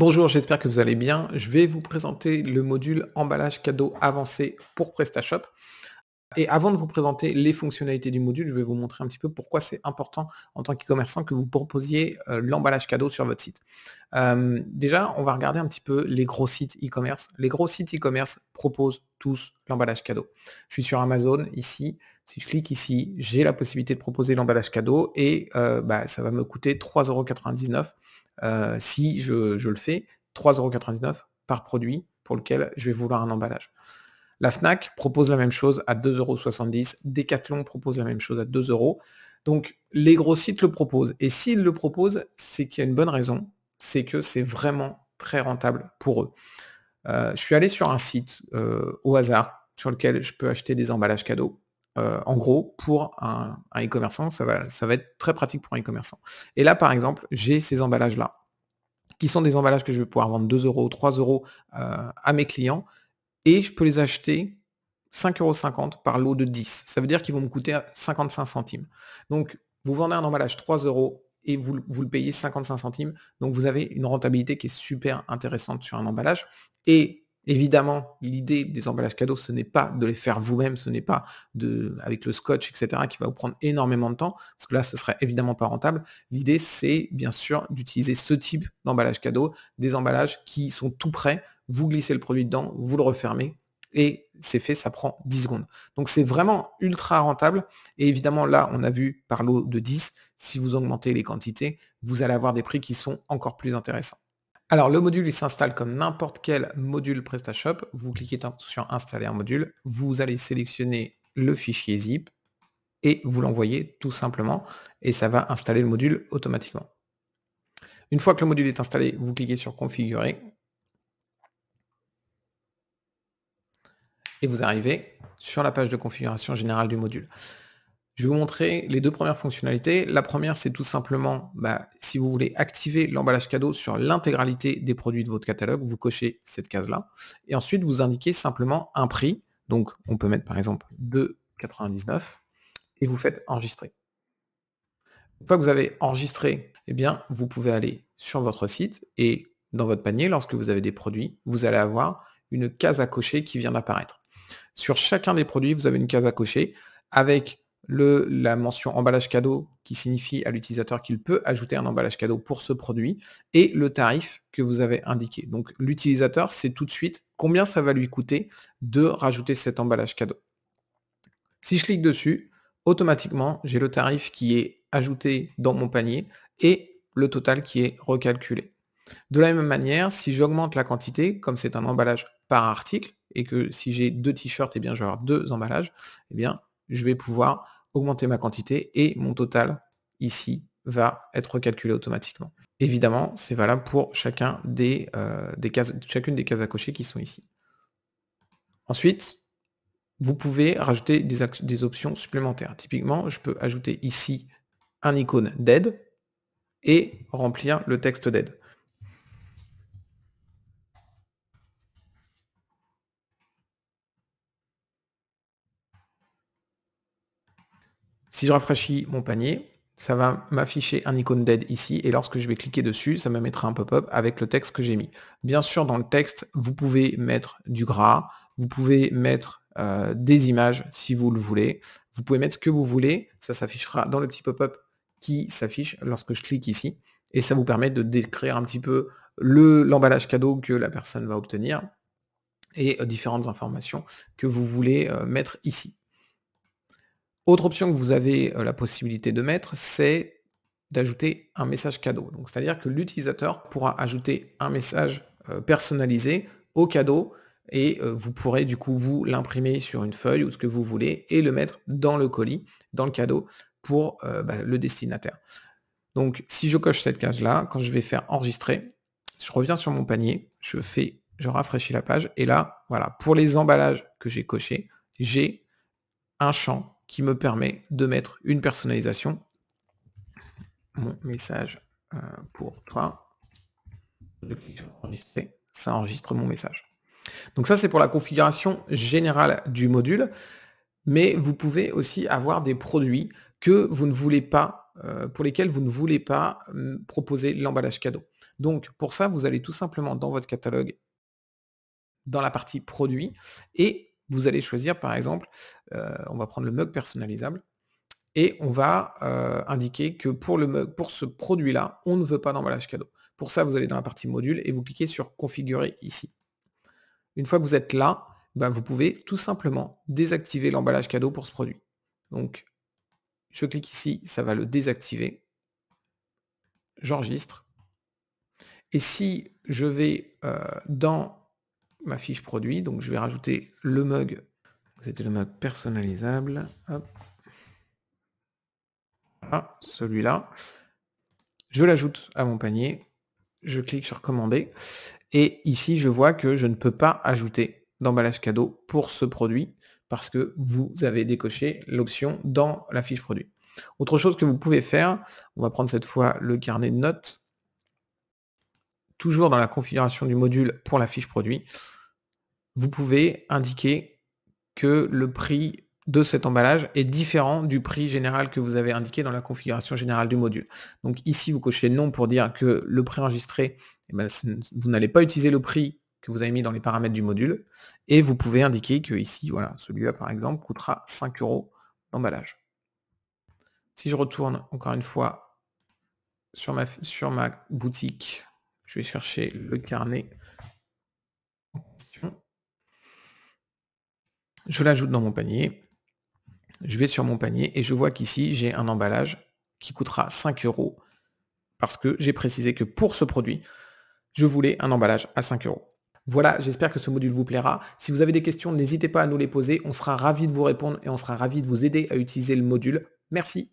Bonjour, j'espère que vous allez bien. Je vais vous présenter le module emballage cadeau avancé pour PrestaShop. Et avant de vous présenter les fonctionnalités du module, je vais vous montrer un petit peu pourquoi c'est important en tant qu'e-commerçant que vous proposiez euh, l'emballage cadeau sur votre site. Euh, déjà, on va regarder un petit peu les gros sites e-commerce. Les gros sites e-commerce proposent tous l'emballage cadeau. Je suis sur Amazon ici, si je clique ici, j'ai la possibilité de proposer l'emballage cadeau et euh, bah, ça va me coûter 3,99€ euh, si je, le fais, 3,99€ par produit pour lequel je vais vouloir un emballage. La FNAC propose la même chose à 2,70€, Decathlon propose la même chose à 2€. Donc les gros sites le proposent. Et s'ils le proposent, c'est qu'il y a une bonne raison, c'est que c'est vraiment très rentable pour eux. Euh, je suis allé sur un site euh, au hasard sur lequel je peux acheter des emballages cadeaux. Euh, en gros, pour un, e-commerçant, ça va, ça va être très pratique pour un e-commerçant. Et là, par exemple, j'ai ces emballages-là, qui sont des emballages que je vais pouvoir vendre 2 euros, 3 euros euh, à mes clients, et je peux les acheter 5,50 euros par lot de 10. Ça veut dire qu'ils vont me coûter 55 centimes. Donc, vous vendez un emballage 3 euros et vous, vous, le payez 55 centimes. Donc, vous avez une rentabilité qui est super intéressante sur un emballage. Et Évidemment, l'idée des emballages cadeaux, ce n'est pas de les faire vous-même, ce n'est pas de, avec le scotch, etc., qui va vous prendre énormément de temps, parce que là, ce serait évidemment pas rentable. L'idée, c'est bien sûr d'utiliser ce type d'emballage cadeau, des emballages qui sont tout prêts, vous glissez le produit dedans, vous le refermez, et c'est fait, ça prend 10 secondes. Donc c'est vraiment ultra rentable. Et évidemment, là, on a vu par l'eau de 10, si vous augmentez les quantités, vous allez avoir des prix qui sont encore plus intéressants. Alors, le module, il s'installe comme n'importe quel module PrestaShop. Vous cliquez sur Installer un module. Vous allez sélectionner le fichier zip et vous l'envoyez tout simplement et ça va installer le module automatiquement. Une fois que le module est installé, vous cliquez sur Configurer et vous arrivez sur la page de configuration générale du module. Je vais vous montrer les deux premières fonctionnalités. La première, c'est tout simplement, bah, si vous voulez activer l'emballage cadeau sur l'intégralité des produits de votre catalogue, vous cochez cette case-là. Et ensuite, vous indiquez simplement un prix. Donc, on peut mettre par exemple 2,99 et vous faites enregistrer. Une fois que vous avez enregistré, eh bien, vous pouvez aller sur votre site et dans votre panier, lorsque vous avez des produits, vous allez avoir une case à cocher qui vient d'apparaître. Sur chacun des produits, vous avez une case à cocher avec la mention emballage cadeau qui signifie à l'utilisateur qu'il peut ajouter un emballage cadeau pour ce produit et le tarif que vous avez indiqué. Donc l'utilisateur sait tout de suite combien ça va lui coûter de rajouter cet emballage cadeau. Si je clique dessus, automatiquement j'ai le tarif qui est ajouté dans mon panier et le total qui est recalculé. De la même manière, si j'augmente la quantité, comme c'est un emballage par article, et que si j'ai deux t-shirts, eh bien je vais avoir deux emballages, eh bien je vais pouvoir augmenter ma quantité et mon total ici va être calculé automatiquement. Évidemment, c'est valable pour chacun des, euh, cases, chacune des cases à cocher qui sont ici. Ensuite, vous pouvez rajouter des, des options supplémentaires. Typiquement, je peux ajouter ici un icône d'aide et remplir le texte d'aide. Si je rafraîchis mon panier, ça va m'afficher un icône d'aide ici et lorsque je vais cliquer dessus, ça me mettra un pop-up avec le texte que j'ai mis. Bien sûr, dans le texte, vous pouvez mettre du gras, vous pouvez mettre euh, des images si vous le voulez, vous pouvez mettre ce que vous voulez, ça s'affichera dans le petit pop-up qui s'affiche lorsque je clique ici et ça vous permet de décrire un petit peu l'emballage cadeau que la personne va obtenir et euh, différentes informations que vous voulez euh, mettre ici. Autre option que vous avez euh, la possibilité de mettre, c'est d'ajouter un message cadeau. c'est-à-dire que l'utilisateur pourra ajouter un message euh, personnalisé au cadeau et euh, vous pourrez du coup vous l'imprimer sur une feuille ou ce que vous voulez et le mettre dans le colis, dans le cadeau pour bah, le destinataire. Donc si je coche cette case là, quand je vais faire enregistrer, je reviens sur mon panier, je fais, je rafraîchis la page et là, voilà, pour les emballages que j'ai cochés, j'ai un champ qui me permet de mettre une personnalisation. Mon message euh, pour toi. Ça enregistre mon message. Donc ça, c'est pour la configuration générale du module. Mais vous pouvez aussi avoir des produits que vous ne voulez pas, euh, pour lesquels vous ne voulez pas proposer l'emballage cadeau. Donc pour ça, vous allez tout simplement dans votre catalogue, dans la partie produits, et vous allez choisir par exemple, euh, on va prendre le mug personnalisable, et on va euh, indiquer que pour, le mug, pour ce produit-là, on ne veut pas d'emballage cadeau. Pour ça, vous allez dans la partie module et vous cliquez sur configurer ici. Une fois que vous êtes là, ben, vous pouvez tout simplement désactiver l'emballage cadeau pour ce produit. Donc, je clique ici, ça va le désactiver. J'enregistre. Et si je vais euh, dans ma fiche produit. Donc je vais rajouter le mug. C'était le mug personnalisable. Ah, celui-là. Je l'ajoute à mon panier. Je clique sur commander. Et ici, je vois que je ne peux pas ajouter d'emballage cadeau pour ce produit parce que vous avez décoché l'option dans la fiche produit. Autre chose que vous pouvez faire, on va prendre cette fois le carnet de notes toujours dans la configuration du module pour la fiche produit, vous pouvez indiquer que le prix de cet emballage est différent du prix général que vous avez indiqué dans la configuration générale du module. Donc ici, vous cochez non pour dire que le prix enregistré, eh ben, vous n'allez pas utiliser le prix que vous avez mis dans les paramètres du module. Et vous pouvez indiquer que ici, voilà, celui-là par exemple, coûtera 5 euros d'emballage. Si je retourne encore une fois sur ma, sur ma boutique je vais chercher le carnet. Je l'ajoute dans mon panier. Je vais sur mon panier et je vois qu'ici, j'ai un emballage qui coûtera 5 euros parce que j'ai précisé que pour ce produit, je voulais un emballage à 5 euros. Voilà, j'espère que ce module vous plaira. Si vous avez des questions, n'hésitez pas à nous les poser. On sera ravi de vous répondre et on sera ravi de vous aider à utiliser le module. Merci.